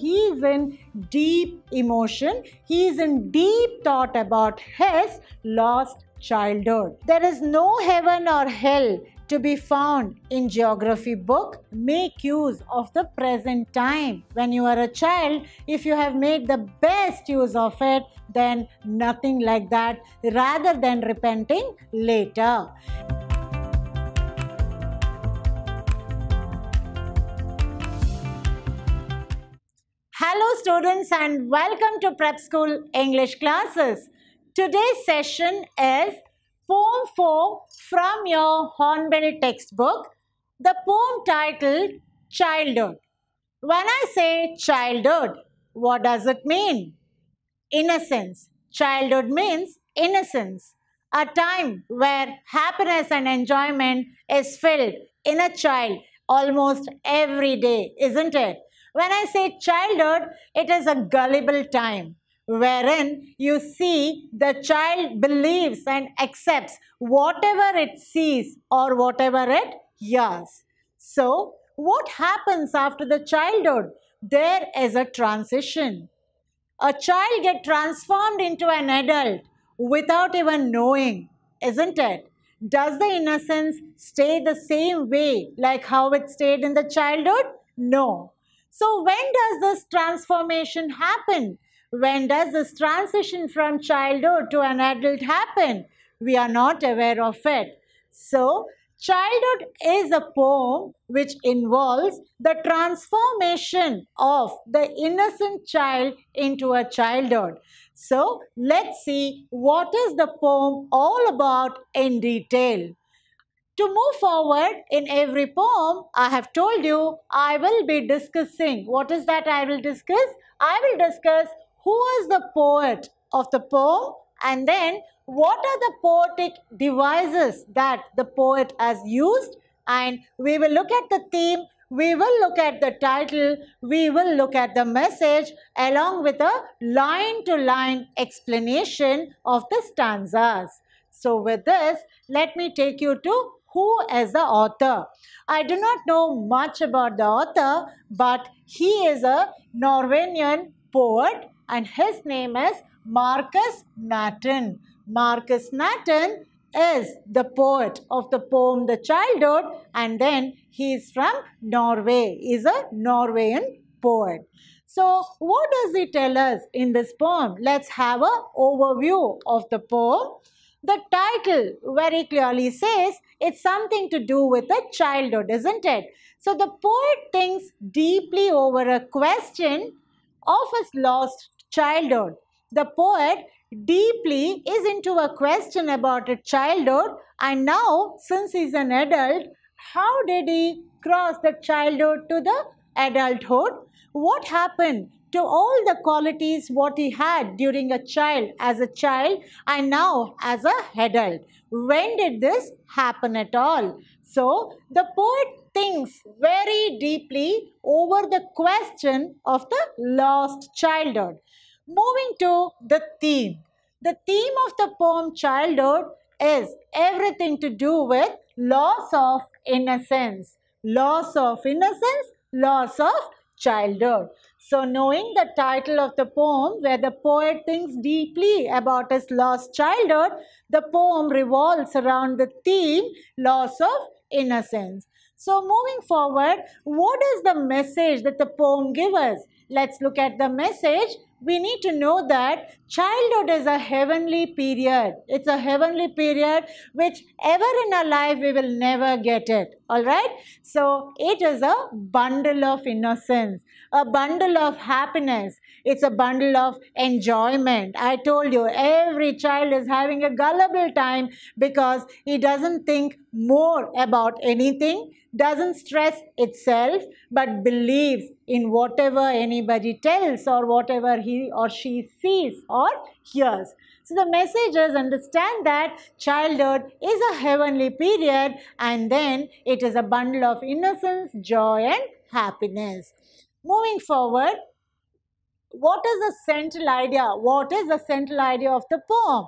He is in deep emotion. He is in deep thought about his lost childhood. There is no heaven or hell to be found in geography book make use of the present time when you are a child if you have made the best use of it then nothing like that rather than repenting later Hello students and welcome to prep school English classes. Today's session is poem 4 from your Hornbill textbook. The poem titled Childhood. When I say childhood, what does it mean? Innocence. Childhood means innocence. A time where happiness and enjoyment is filled in a child almost every day, isn't it? When I say childhood, it is a gullible time wherein you see the child believes and accepts whatever it sees or whatever it hears. So, what happens after the childhood? There is a transition. A child get transformed into an adult without even knowing, isn't it? Does the innocence stay the same way like how it stayed in the childhood? No. So when does this transformation happen? When does this transition from childhood to an adult happen? We are not aware of it. So Childhood is a poem which involves the transformation of the innocent child into a childhood. So let's see what is the poem all about in detail. To move forward in every poem, I have told you I will be discussing. What is that I will discuss? I will discuss who was the poet of the poem and then what are the poetic devices that the poet has used and we will look at the theme, we will look at the title, we will look at the message along with a line-to-line -line explanation of the stanzas. So with this, let me take you to who is the author. I do not know much about the author, but he is a Norwegian poet and his name is Marcus natten Marcus natten is the poet of the poem The Childhood and then he is from Norway, he is a Norwegian poet. So what does he tell us in this poem? Let's have a overview of the poem the title very clearly says it's something to do with a childhood, isn't it? So the poet thinks deeply over a question of his lost childhood. The poet deeply is into a question about a childhood and now since he's an adult, how did he cross the childhood to the adulthood? What happened to all the qualities what he had during a child, as a child and now as a adult. When did this happen at all? So the poet thinks very deeply over the question of the lost childhood. Moving to the theme. The theme of the poem Childhood is everything to do with loss of innocence. Loss of innocence, loss of childhood. So knowing the title of the poem where the poet thinks deeply about his lost childhood, the poem revolves around the theme loss of innocence. So moving forward, what is the message that the poem gives us? Let's look at the message. We need to know that childhood is a heavenly period. It's a heavenly period which ever in our life we will never get it. Alright? So it is a bundle of innocence a bundle of happiness. It's a bundle of enjoyment. I told you, every child is having a gullible time because he doesn't think more about anything, doesn't stress itself, but believes in whatever anybody tells or whatever he or she sees or hears. So the message is understand that childhood is a heavenly period and then it is a bundle of innocence, joy and happiness. Moving forward, what is the central idea? What is the central idea of the poem?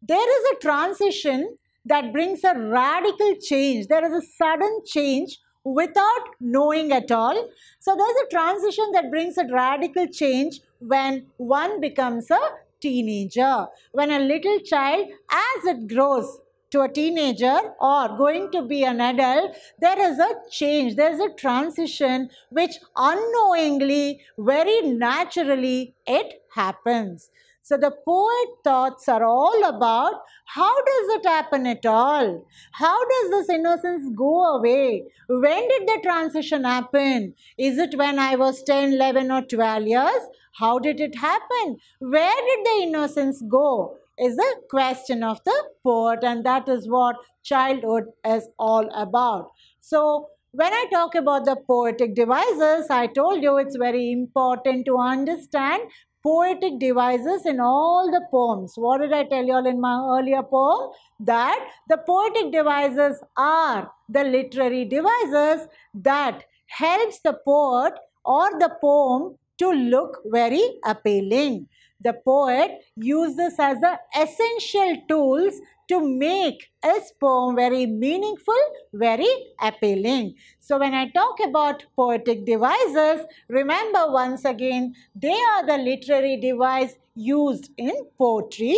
There is a transition that brings a radical change. There is a sudden change without knowing at all. So there's a transition that brings a radical change when one becomes a teenager. When a little child, as it grows, to a teenager or going to be an adult, there is a change, there is a transition which unknowingly, very naturally, it happens. So the poet thoughts are all about how does it happen at all? How does this innocence go away? When did the transition happen? Is it when I was 10, 11 or 12 years? How did it happen? Where did the innocence go? is a question of the poet and that is what childhood is all about. So when I talk about the poetic devices, I told you it's very important to understand poetic devices in all the poems. What did I tell you all in my earlier poem? That the poetic devices are the literary devices that helps the poet or the poem to look very appealing. The poet used this as the essential tools to make is poem very meaningful, very appealing. So when I talk about poetic devices, remember once again, they are the literary device used in poetry.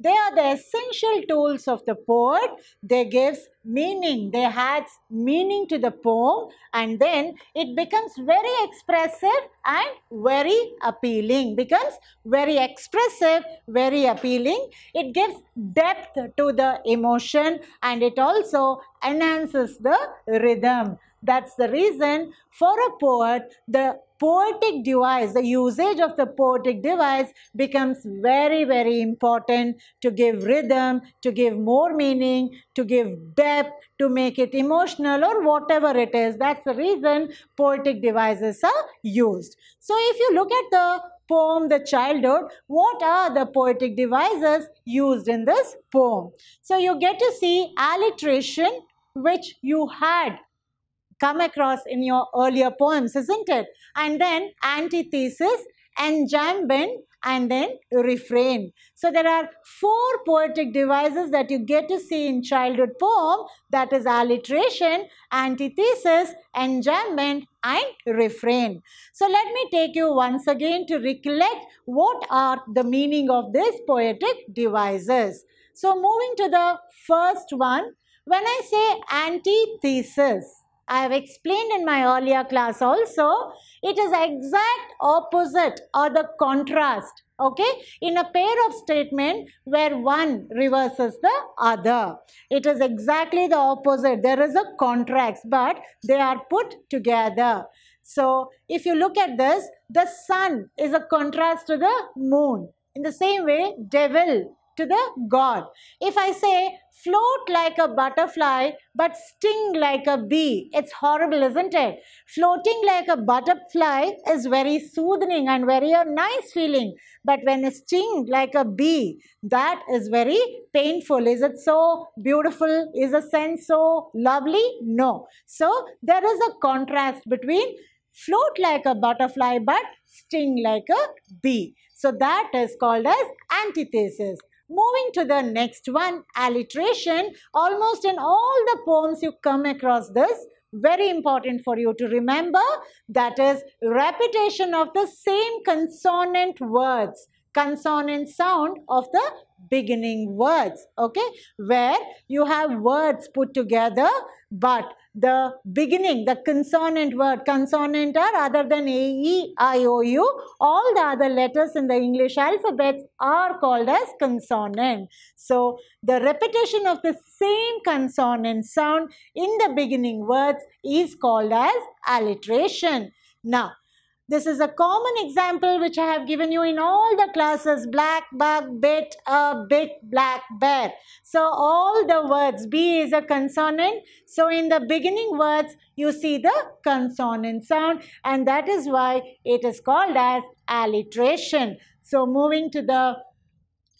They are the essential tools of the poet. They gives meaning. They adds meaning to the poem and then it becomes very expressive and very appealing. Becomes very expressive, very appealing. It gives depth to the emotion and it also enhances the rhythm. That's the reason for a poet, the poetic device, the usage of the poetic device becomes very, very important to give rhythm, to give more meaning, to give depth, to make it emotional or whatever it is. That's the reason poetic devices are used. So if you look at the poem The Childhood, what are the poetic devices used in this poem? So you get to see alliteration which you had come across in your earlier poems, isn't it? And then antithesis, enjambment, and then refrain. So there are four poetic devices that you get to see in childhood poem that is alliteration, antithesis, enjambment and refrain. So let me take you once again to recollect what are the meaning of these poetic devices. So moving to the first one, when I say antithesis, I have explained in my earlier class also, it is exact opposite or the contrast, okay, in a pair of statement where one reverses the other. It is exactly the opposite. There is a contrast, but they are put together. So, if you look at this, the sun is a contrast to the moon. In the same way, devil to the god. If I say float like a butterfly but sting like a bee, it's horrible, isn't it? Floating like a butterfly is very soothing and very a nice feeling. But when it sting like a bee, that is very painful. Is it so beautiful? Is the scent so lovely? No. So there is a contrast between float like a butterfly but sting like a bee. So that is called as antithesis. Moving to the next one, alliteration. Almost in all the poems you come across this, very important for you to remember, that is repetition of the same consonant words, consonant sound of the beginning words, okay? Where you have words put together, but the beginning, the consonant word, consonant are other than A, E, I, O, U, all the other letters in the English alphabets are called as consonant. So, the repetition of the same consonant sound in the beginning words is called as alliteration. Now, this is a common example which I have given you in all the classes. Black bug bit a big black bear. So all the words, B is a consonant. So in the beginning words, you see the consonant sound and that is why it is called as alliteration. So moving to the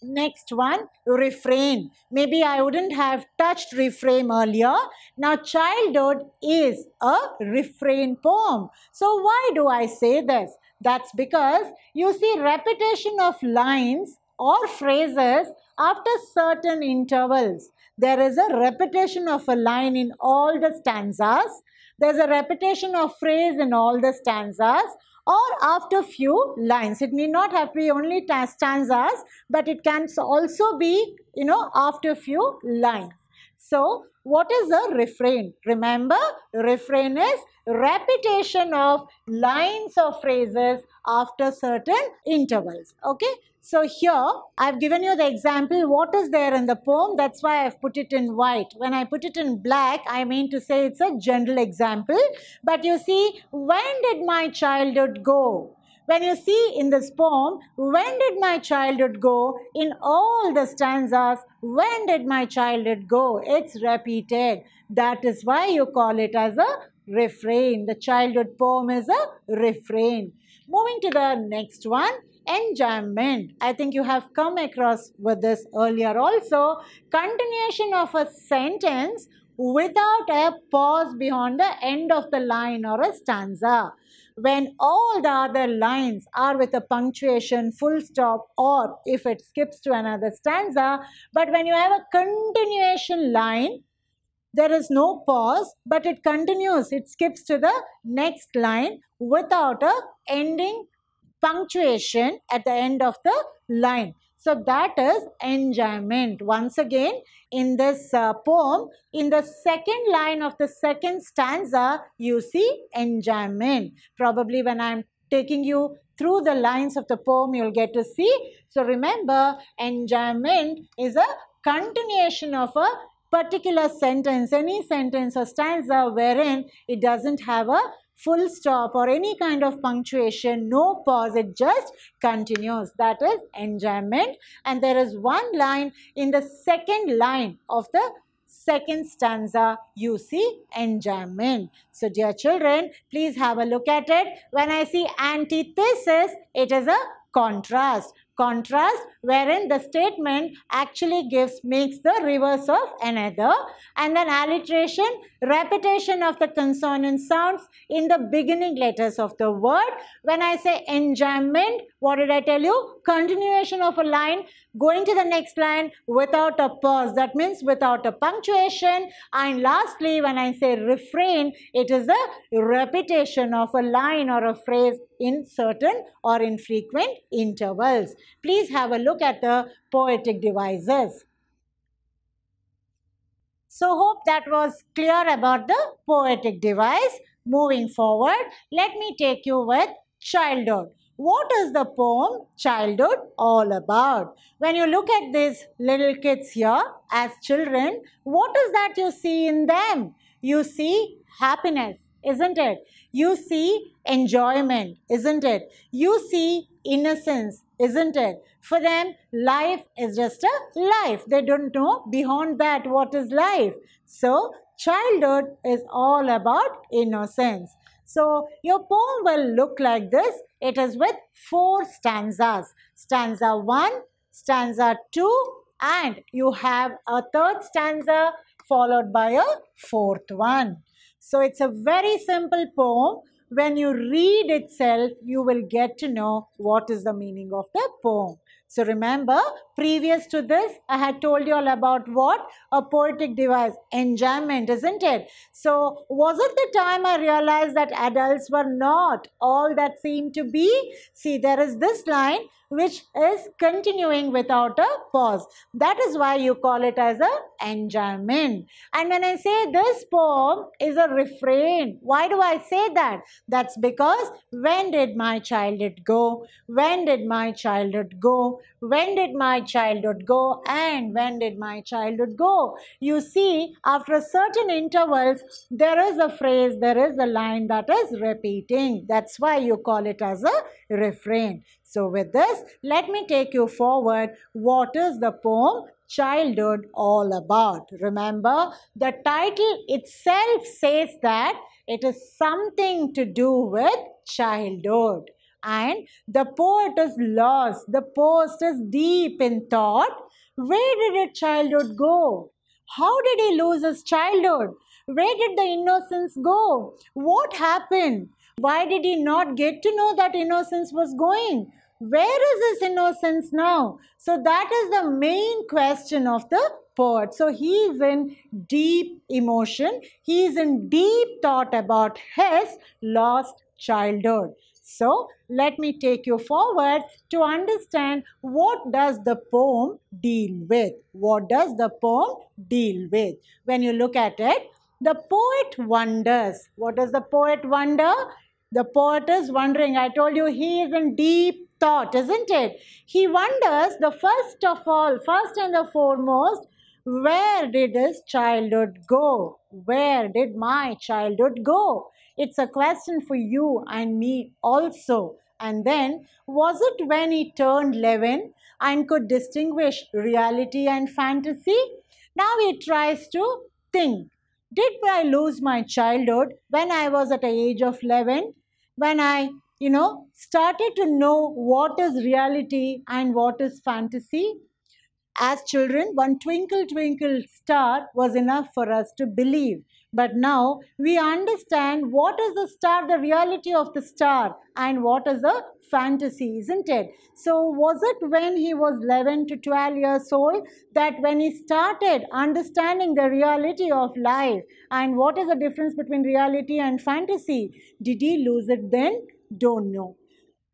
Next one, refrain. Maybe I wouldn't have touched refrain earlier. Now, childhood is a refrain poem. So, why do I say this? That's because you see repetition of lines or phrases after certain intervals. There is a repetition of a line in all the stanzas. There's a repetition of phrase in all the stanzas or after few lines. It need not have to be only stanzas, but it can also be, you know, after few lines. So, what is a refrain? Remember, refrain is repetition of lines or phrases after certain intervals. Okay. So here I've given you the example what is there in the poem that's why I've put it in white. When I put it in black I mean to say it's a general example but you see when did my childhood go? When you see in this poem, when did my childhood go? In all the stanzas, when did my childhood go? It's repeated. That is why you call it as a refrain. The childhood poem is a refrain. Moving to the next one enjoyment. I think you have come across with this earlier also. Continuation of a sentence without a pause beyond the end of the line or a stanza. When all the other lines are with a punctuation, full stop, or if it skips to another stanza, but when you have a continuation line, there is no pause, but it continues, it skips to the next line without a ending punctuation at the end of the line. So that is enjoyment. Once again, in this uh, poem, in the second line of the second stanza, you see enjoyment. Probably when I'm taking you through the lines of the poem, you'll get to see. So remember, enjoyment is a continuation of a particular sentence, any sentence or stanza wherein it doesn't have a full stop or any kind of punctuation, no pause, it just continues. That is enjambment. And there is one line in the second line of the second stanza you see enjambment. So dear children, please have a look at it. When I see antithesis, it is a contrast contrast wherein the statement actually gives makes the reverse of another and then alliteration repetition of the consonant sounds in the beginning letters of the word when i say enjoyment, what did i tell you continuation of a line going to the next line without a pause. That means without a punctuation. And lastly, when I say refrain, it is the repetition of a line or a phrase in certain or infrequent intervals. Please have a look at the poetic devices. So hope that was clear about the poetic device. Moving forward, let me take you with childhood what is the poem Childhood all about? When you look at these little kids here as children, what is that you see in them? You see happiness, isn't it? You see enjoyment, isn't it? You see innocence, isn't it? For them, life is just a life. They don't know beyond that what is life. So, childhood is all about innocence. So your poem will look like this. It is with four stanzas. Stanza 1, stanza 2 and you have a third stanza followed by a fourth one. So it's a very simple poem when you read itself, you will get to know what is the meaning of the poem. So remember, previous to this, I had told you all about what? A poetic device, enjambment, isn't it? So was it the time I realized that adults were not all that seemed to be? See, there is this line which is continuing without a pause. That is why you call it as a enjambment. And when I say this poem is a refrain, why do I say that? That's because when did my childhood go? When did my childhood go? When did my childhood go? And when did my childhood go? You see, after a certain intervals, there is a phrase, there is a line that is repeating. That's why you call it as a refrain. So with this, let me take you forward. What is the poem childhood all about. Remember, the title itself says that it is something to do with childhood. And the poet is lost, the poet is deep in thought. Where did his childhood go? How did he lose his childhood? Where did the innocence go? What happened? Why did he not get to know that innocence was going? Where is his innocence now? So that is the main question of the poet. So he is in deep emotion. He is in deep thought about his lost childhood. So let me take you forward to understand what does the poem deal with? What does the poem deal with? When you look at it, the poet wonders. What does the poet wonder? The poet is wondering. I told you he is in deep thought, isn't it? He wonders the first of all, first and the foremost, where did his childhood go? Where did my childhood go? It's a question for you and me also. And then, was it when he turned 11 and could distinguish reality and fantasy? Now he tries to think did I lose my childhood when I was at the age of 11? When I, you know, started to know what is reality and what is fantasy? As children, one twinkle twinkle star was enough for us to believe but now we understand what is the star, the reality of the star and what is the fantasy, isn't it? So was it when he was 11 to 12 years old that when he started understanding the reality of life and what is the difference between reality and fantasy? Did he lose it then? Don't know.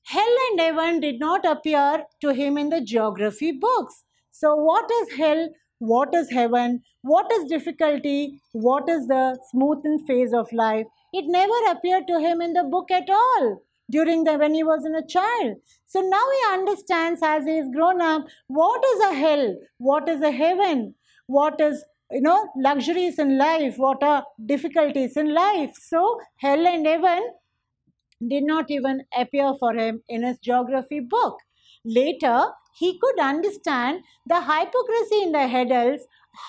Hell and heaven did not appear to him in the geography books. So what is hell what is heaven, what is difficulty, what is the smoothened phase of life. It never appeared to him in the book at all during the when he was in a child. So now he understands as he is grown up what is a hell, what is a heaven, what is you know luxuries in life, what are difficulties in life. So hell and heaven did not even appear for him in his geography book. Later, he could understand the hypocrisy in the Heddles,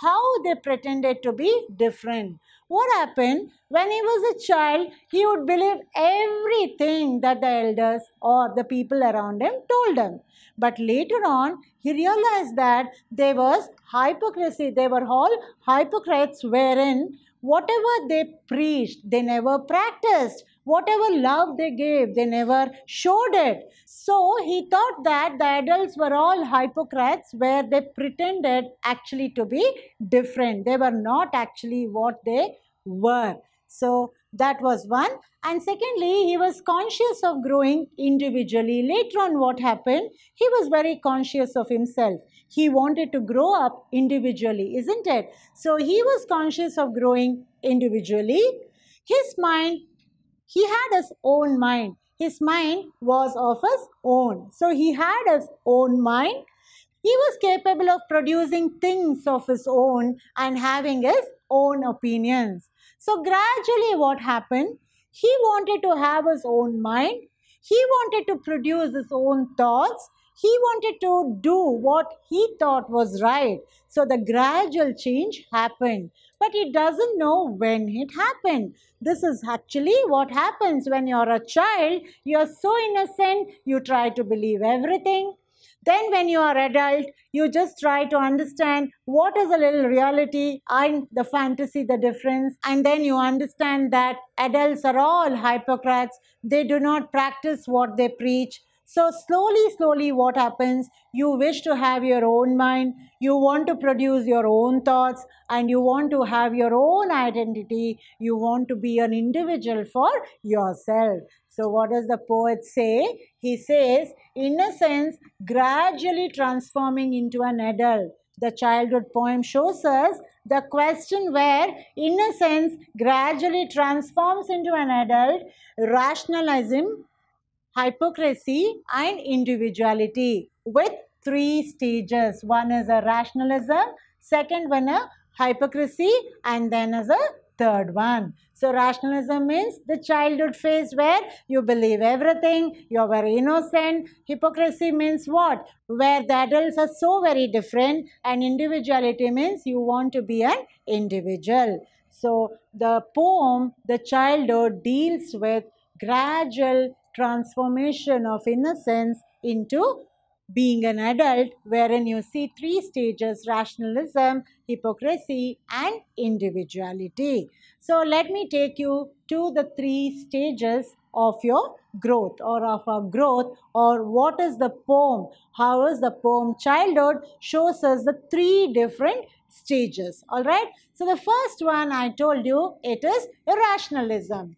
how they pretended to be different. What happened? When he was a child, he would believe everything that the elders or the people around him told him. But later on, he realized that there was hypocrisy. They were all hypocrites wherein whatever they preached, they never practiced. Whatever love they gave, they never showed it. So he thought that the adults were all hypocrites where they pretended actually to be different. They were not actually what they were. So that was one. And secondly, he was conscious of growing individually. Later on, what happened? He was very conscious of himself. He wanted to grow up individually, isn't it? So he was conscious of growing individually. His mind he had his own mind. His mind was of his own. So he had his own mind. He was capable of producing things of his own and having his own opinions. So gradually what happened? He wanted to have his own mind. He wanted to produce his own thoughts he wanted to do what he thought was right. So the gradual change happened. But he doesn't know when it happened. This is actually what happens when you're a child. You're so innocent, you try to believe everything. Then when you are adult, you just try to understand what is a little reality and the fantasy, the difference. And then you understand that adults are all hypocrites. They do not practice what they preach. So slowly, slowly what happens, you wish to have your own mind, you want to produce your own thoughts and you want to have your own identity, you want to be an individual for yourself. So what does the poet say? He says, in a sense, gradually transforming into an adult. The childhood poem shows us the question where innocence gradually transforms into an adult, rationalism hypocrisy and individuality with three stages. One is a rationalism, second one a hypocrisy and then as a third one. So rationalism means the childhood phase where you believe everything, you're very innocent. Hypocrisy means what? Where the adults are so very different and individuality means you want to be an individual. So the poem, The Childhood deals with gradual transformation of innocence into being an adult, wherein you see three stages rationalism, hypocrisy, and individuality. So, let me take you to the three stages of your growth or of our growth or what is the poem how is the poem childhood shows us the three different stages all right so the first one i told you it is irrationalism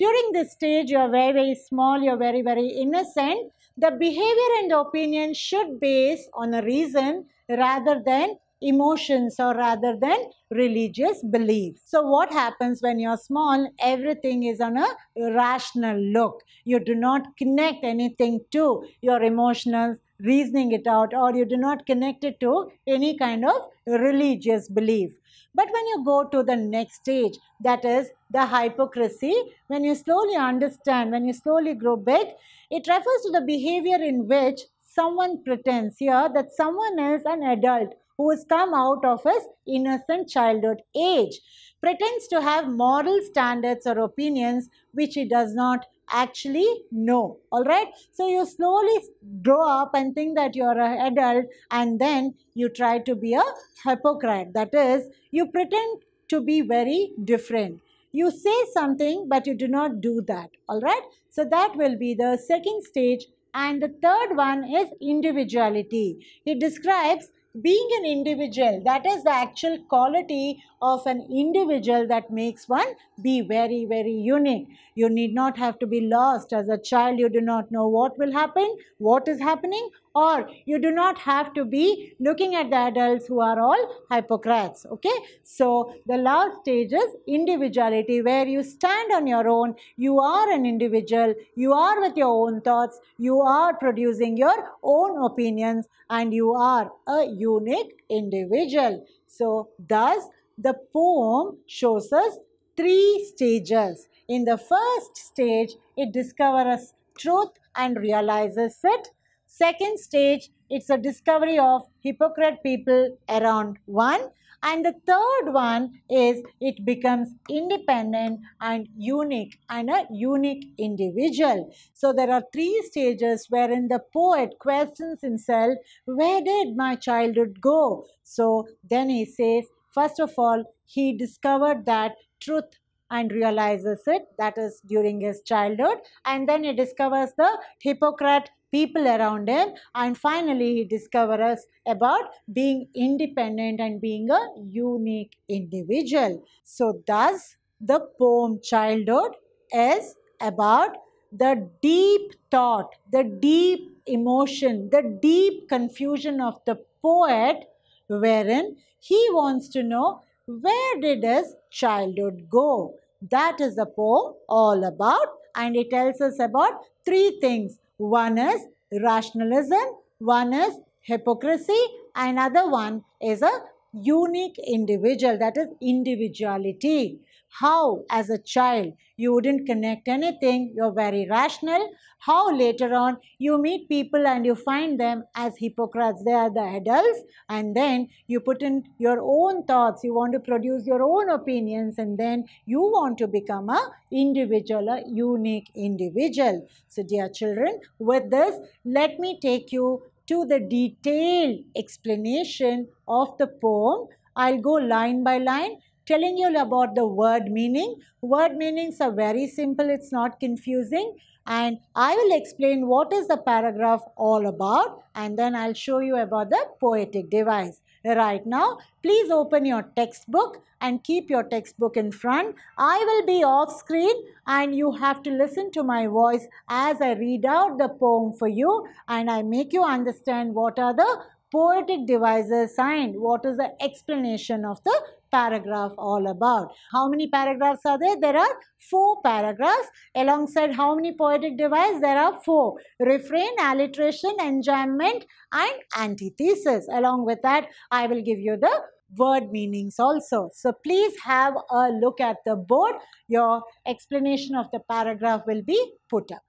during this stage, you are very, very small, you are very, very innocent. The behavior and opinion should base on a reason rather than emotions or rather than religious beliefs. So what happens when you're small? Everything is on a rational look. You do not connect anything to your emotional reasoning it out or you do not connect it to any kind of religious belief. But when you go to the next stage, that is the hypocrisy, when you slowly understand, when you slowly grow big, it refers to the behavior in which someone pretends here that someone is an adult who has come out of his innocent childhood age, pretends to have moral standards or opinions which he does not actually know. All right. So you slowly grow up and think that you are an adult and then you try to be a hypocrite. That is, you pretend to be very different. You say something, but you do not do that. All right. So that will be the second stage. And the third one is individuality. He describes being an individual, that is the actual quality of an individual that makes one be very, very unique. You need not have to be lost. As a child, you do not know what will happen, what is happening, or you do not have to be looking at the adults who are all hypocrites. Okay? So, the last stage is individuality, where you stand on your own, you are an individual, you are with your own thoughts, you are producing your own opinions, and you are a unique individual. So, thus, the poem shows us three stages. In the first stage, it discovers truth and realizes it. Second stage, it's a discovery of hypocrite people around one. And the third one is it becomes independent and unique and a unique individual. So there are three stages wherein the poet questions himself, where did my childhood go? So then he says, First of all, he discovered that truth and realizes it, that is during his childhood, and then he discovers the Hippocrat people around him and finally he discovers about being independent and being a unique individual. So thus the poem Childhood is about the deep thought, the deep emotion, the deep confusion of the poet wherein he wants to know where did his childhood go. That is the poem all about and it tells us about three things. One is rationalism, one is hypocrisy, another one is a unique individual, that is individuality. How, as a child, you wouldn't connect anything, you're very rational. How later on you meet people and you find them as hypocrites, they are the adults, and then you put in your own thoughts, you want to produce your own opinions, and then you want to become a individual, a unique individual. So, dear children, with this, let me take you to the detailed explanation of the poem. I'll go line by line telling you about the word meaning. Word meanings are very simple, it's not confusing. And I will explain what is the paragraph all about and then I'll show you about the poetic device. Right now, please open your textbook and keep your textbook in front. I will be off screen and you have to listen to my voice as I read out the poem for you and I make you understand what are the poetic devices signed. What is the explanation of the paragraph all about? How many paragraphs are there? There are four paragraphs. Alongside how many poetic devices? There are four. Refrain, alliteration, enjambment and antithesis. Along with that, I will give you the word meanings also. So please have a look at the board. Your explanation of the paragraph will be put up.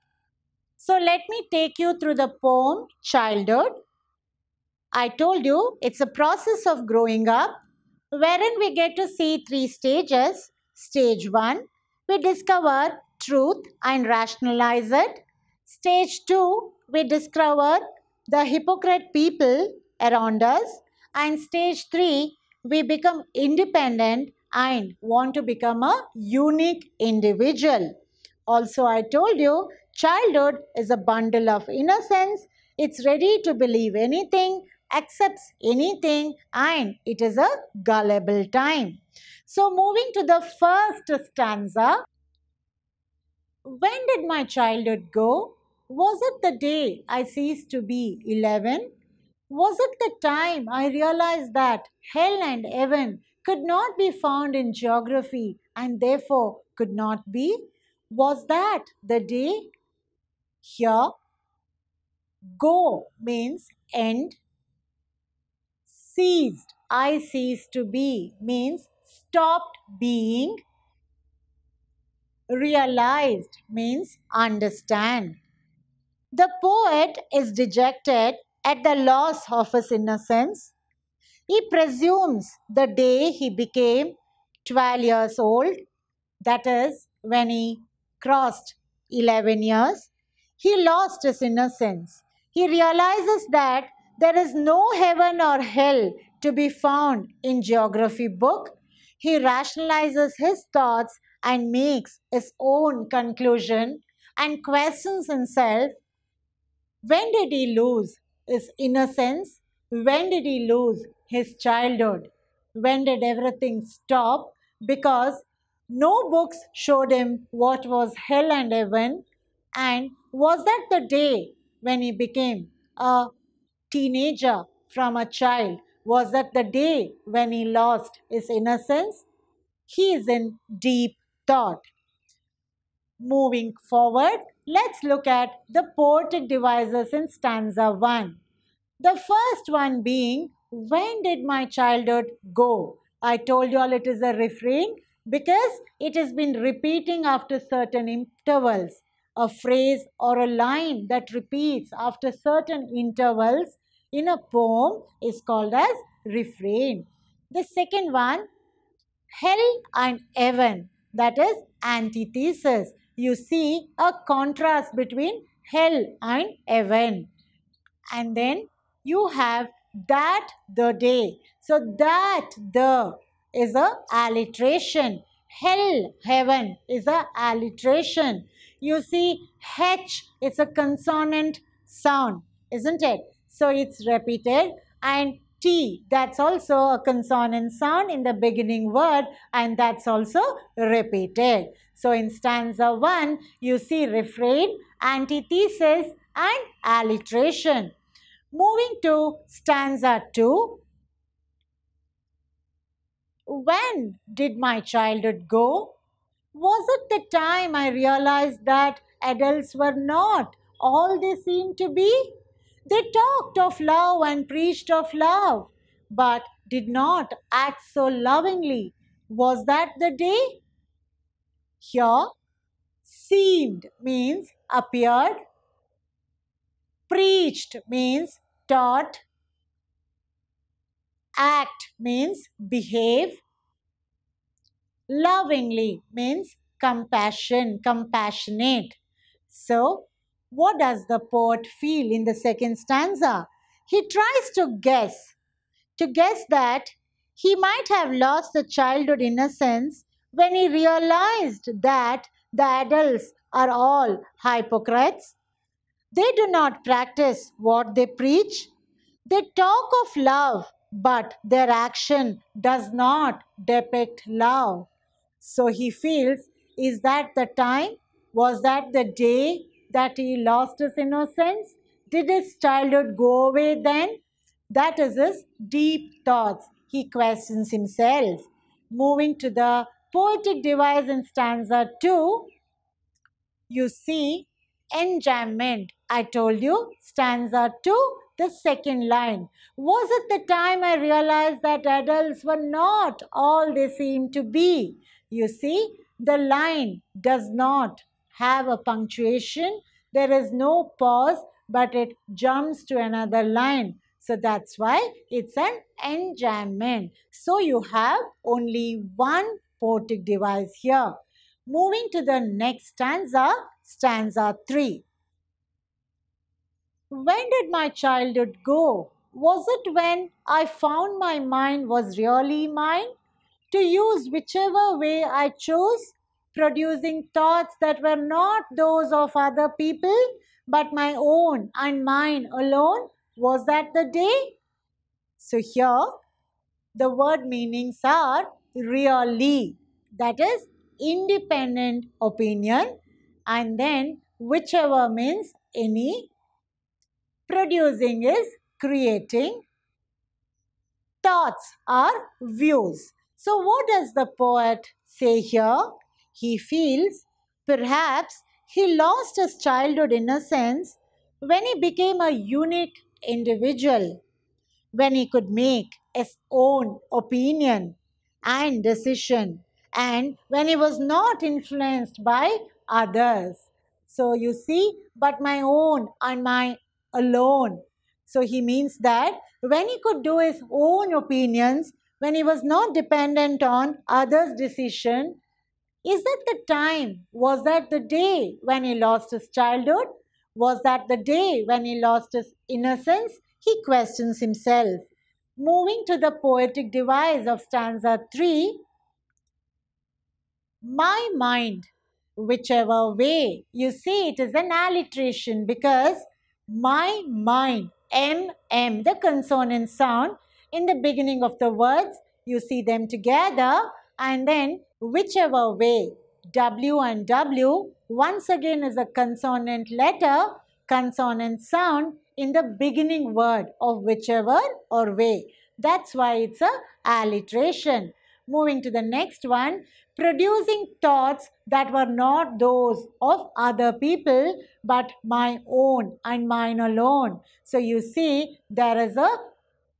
So let me take you through the poem Childhood I told you it's a process of growing up wherein we get to see three stages. Stage 1, we discover truth and rationalize it. Stage 2, we discover the hypocrite people around us. And stage 3, we become independent and want to become a unique individual. Also, I told you, childhood is a bundle of innocence. It's ready to believe anything accepts anything and it is a gullible time. So moving to the first stanza. When did my childhood go? Was it the day I ceased to be 11? Was it the time I realized that hell and heaven could not be found in geography and therefore could not be? Was that the day? Here, go means end ceased. I ceased to be means stopped being. Realized means understand. The poet is dejected at the loss of his innocence. He presumes the day he became 12 years old, that is, when he crossed 11 years, he lost his innocence. He realizes that there is no heaven or hell to be found in geography book. He rationalizes his thoughts and makes his own conclusion and questions himself. When did he lose his innocence? When did he lose his childhood? When did everything stop? Because no books showed him what was hell and heaven. And was that the day when he became a teenager from a child? Was that the day when he lost his innocence? He is in deep thought. Moving forward, let's look at the poetic devices in stanza 1. The first one being, When did my childhood go? I told you all it is a refrain because it has been repeating after certain intervals. A phrase or a line that repeats after certain intervals in a poem is called as refrain. The second one, hell and heaven, that is antithesis. You see a contrast between hell and heaven. And then you have that the day. So that the is a alliteration. Hell, heaven is a alliteration. You see H, is a consonant sound, isn't it? So it's repeated and T that's also a consonant sound in the beginning word and that's also repeated. So in stanza 1 you see refrain, antithesis and alliteration. Moving to stanza 2. When did my childhood go? Was it the time I realized that adults were not all they seemed to be? They talked of love and preached of love, but did not act so lovingly. Was that the day? Here, seemed means appeared, preached means taught, act means behave, lovingly means compassion, compassionate. So, what does the poet feel in the second stanza? He tries to guess, to guess that he might have lost the childhood innocence when he realized that the adults are all hypocrites. They do not practice what they preach. They talk of love, but their action does not depict love. So he feels, is that the time? Was that the day that he lost his innocence? Did his childhood go away then? That is his deep thoughts. He questions himself. Moving to the poetic device in stanza 2, you see enjambment. I told you, stanza 2, the second line. Was it the time I realized that adults were not all they seem to be? You see, the line does not have a punctuation. There is no pause, but it jumps to another line. So that's why it's an enjambment. So you have only one portic device here. Moving to the next stanza, stanza 3. When did my childhood go? Was it when I found my mind was really mine? To use whichever way I chose, producing thoughts that were not those of other people, but my own and mine alone? Was that the day? So here, the word meanings are really, that is independent opinion, and then whichever means any. Producing is creating. Thoughts are views. So what does the poet say here? He feels perhaps he lost his childhood innocence when he became a unique individual, when he could make his own opinion and decision, and when he was not influenced by others. So you see, but my own and my alone. So he means that when he could do his own opinions, when he was not dependent on others' decision, is that the time? Was that the day when he lost his childhood? Was that the day when he lost his innocence? He questions himself. Moving to the poetic device of stanza 3 My mind, whichever way you see it is an alliteration because my mind, M, M, the consonant sound in the beginning of the words, you see them together and then whichever way W and W once again is a consonant letter, consonant sound in the beginning word of whichever or way. That's why it's a alliteration. Moving to the next one, producing thoughts that were not those of other people but my own and mine alone. So you see there is a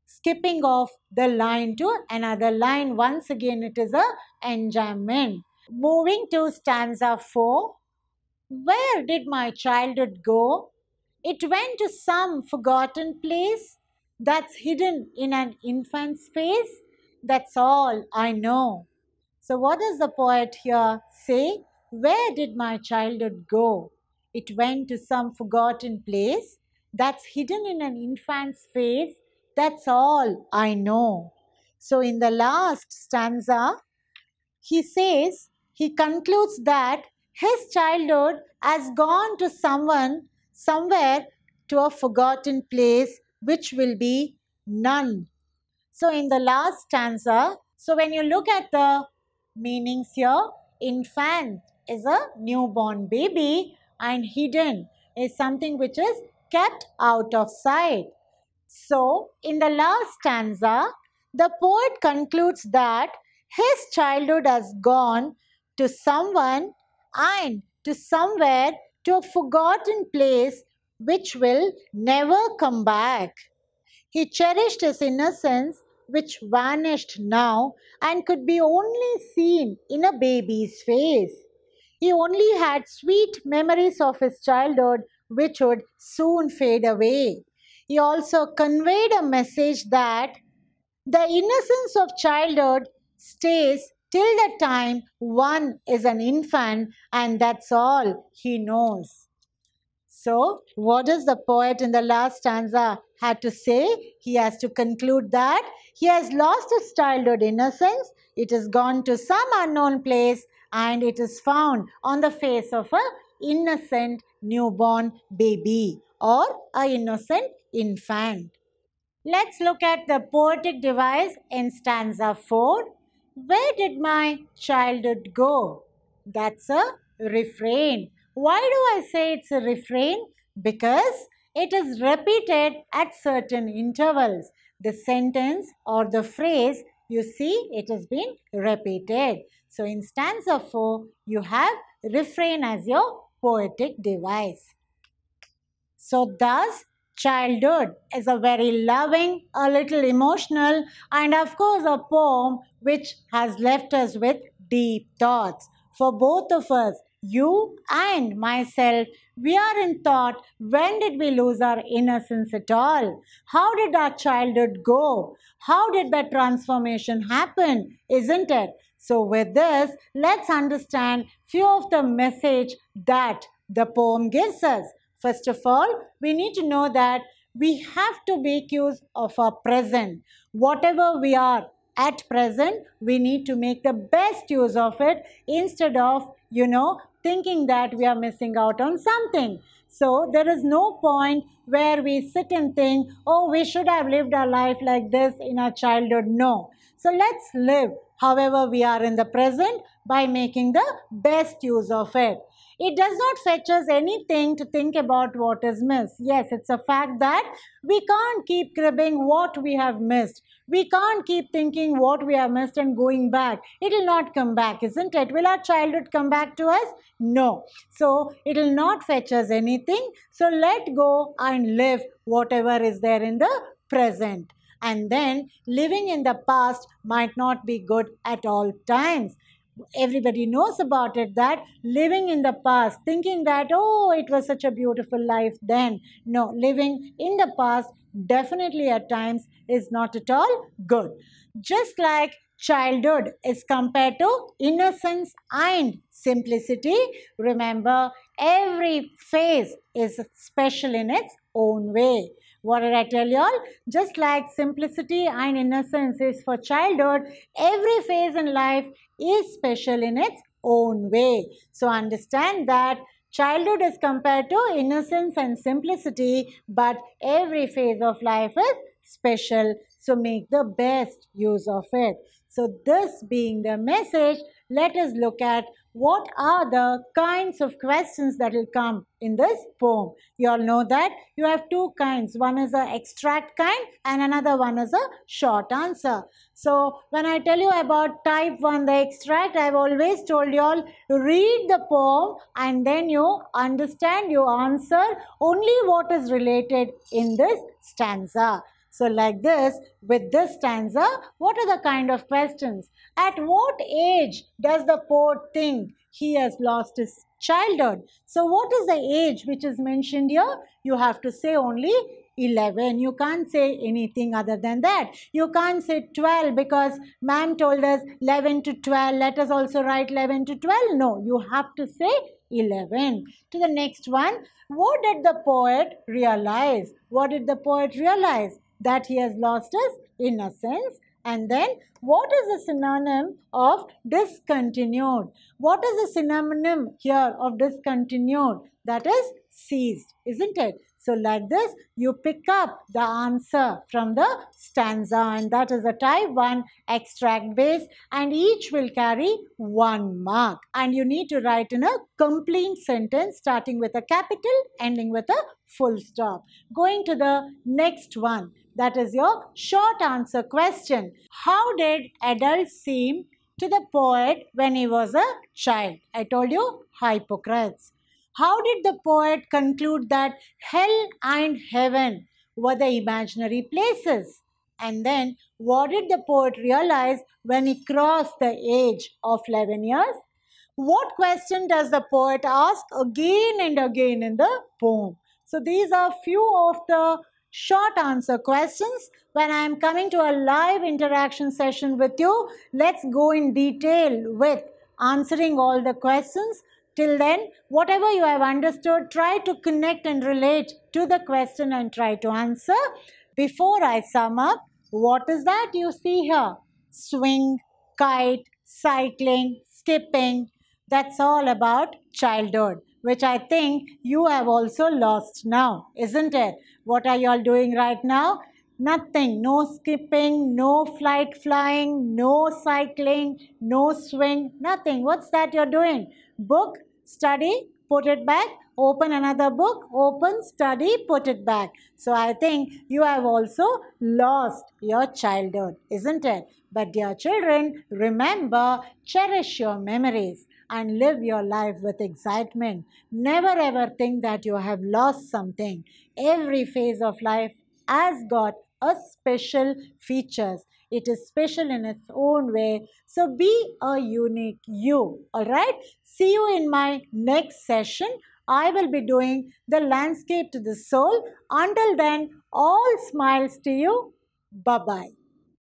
skipping off the line to another line. Once again, it is a enjambment. Moving to stanza 4. Where did my childhood go? It went to some forgotten place that's hidden in an infant's face. That's all I know. So, what does the poet here say? Where did my childhood go? It went to some forgotten place that's hidden in an infant's face. That's all I know. So, in the last stanza, he says, he concludes that his childhood has gone to someone, somewhere to a forgotten place, which will be none. So, in the last stanza, so when you look at the meanings here, infant is a newborn baby and hidden is something which is kept out of sight. So, in the last stanza, the poet concludes that his childhood has gone to someone and to somewhere to a forgotten place which will never come back. He cherished his innocence which vanished now and could be only seen in a baby's face. He only had sweet memories of his childhood which would soon fade away. He also conveyed a message that the innocence of childhood stays till the time one is an infant and that's all he knows. So, what does the poet in the last stanza had to say? He has to conclude that he has lost his childhood innocence, It has gone to some unknown place, and it is found on the face of a innocent newborn baby or a innocent infant. Let's look at the poetic device in stanza 4. Where did my childhood go? That's a refrain. Why do I say it's a refrain? Because it is repeated at certain intervals. The sentence or the phrase, you see, it has been repeated. So in stanza 4, you have refrain as your poetic device. So thus, Childhood is a very loving, a little emotional, and of course, a poem which has left us with deep thoughts. For both of us, you and myself, we are in thought when did we lose our innocence at all? How did our childhood go? How did that transformation happen? Isn't it? So, with this, let's understand few of the message that the poem gives us. First of all, we need to know that we have to make use of our present. Whatever we are at present, we need to make the best use of it instead of, you know, thinking that we are missing out on something. So there is no point where we sit and think, oh, we should have lived our life like this in our childhood. No. So let's live however we are in the present by making the best use of it. It does not fetch us anything to think about what is missed. Yes, it's a fact that we can't keep cribbing what we have missed. We can't keep thinking what we have missed and going back. It'll not come back, isn't it? Will our childhood come back to us? No. So it'll not fetch us anything. So let go and live whatever is there in the present and then living in the past might not be good at all times everybody knows about it that living in the past thinking that oh it was such a beautiful life then no living in the past definitely at times is not at all good just like childhood is compared to innocence and simplicity remember every phase is special in its own way what did I tell y'all? Just like simplicity and innocence is for childhood, every phase in life is special in its own way. So understand that childhood is compared to innocence and simplicity, but every phase of life is special. So make the best use of it. So this being the message, let us look at what are the kinds of questions that will come in this poem. You all know that you have two kinds. One is the extract kind and another one is a short answer. So when I tell you about type 1, the extract, I've always told you all read the poem and then you understand, you answer only what is related in this stanza. So like this, with this stanza, what are the kind of questions? At what age does the poet think he has lost his childhood? So what is the age which is mentioned here? You have to say only 11. You can't say anything other than that. You can't say 12 because man told us 11 to 12. Let us also write 11 to 12. No, you have to say 11. To the next one, what did the poet realize? What did the poet realize? that he has lost his innocence. And then what is the synonym of discontinued? What is the synonym here of discontinued? That is ceased, isn't it? So like this, you pick up the answer from the stanza and that is a type 1 extract base and each will carry 1 mark. And you need to write in a complete sentence starting with a capital, ending with a full stop. Going to the next one. That is your short answer question. How did adults seem to the poet when he was a child? I told you, Hippocrates. How did the poet conclude that hell and heaven were the imaginary places? And then, what did the poet realize when he crossed the age of 11 years? What question does the poet ask again and again in the poem? So, these are few of the short answer questions. When I am coming to a live interaction session with you, let's go in detail with answering all the questions. Till then, whatever you have understood, try to connect and relate to the question and try to answer. Before I sum up, what is that you see here? Swing, kite, cycling, skipping. That's all about childhood which I think you have also lost now, isn't it? What are you all doing right now? Nothing. No skipping, no flight flying, no cycling, no swing, nothing. What's that you're doing? Book, study, put it back, open another book, open, study, put it back. So I think you have also lost your childhood, isn't it? But dear children, remember, cherish your memories and live your life with excitement. Never ever think that you have lost something. Every phase of life has got a special features. It is special in its own way. So be a unique you. All right. See you in my next session. I will be doing the landscape to the soul. Until then, all smiles to you. Bye-bye.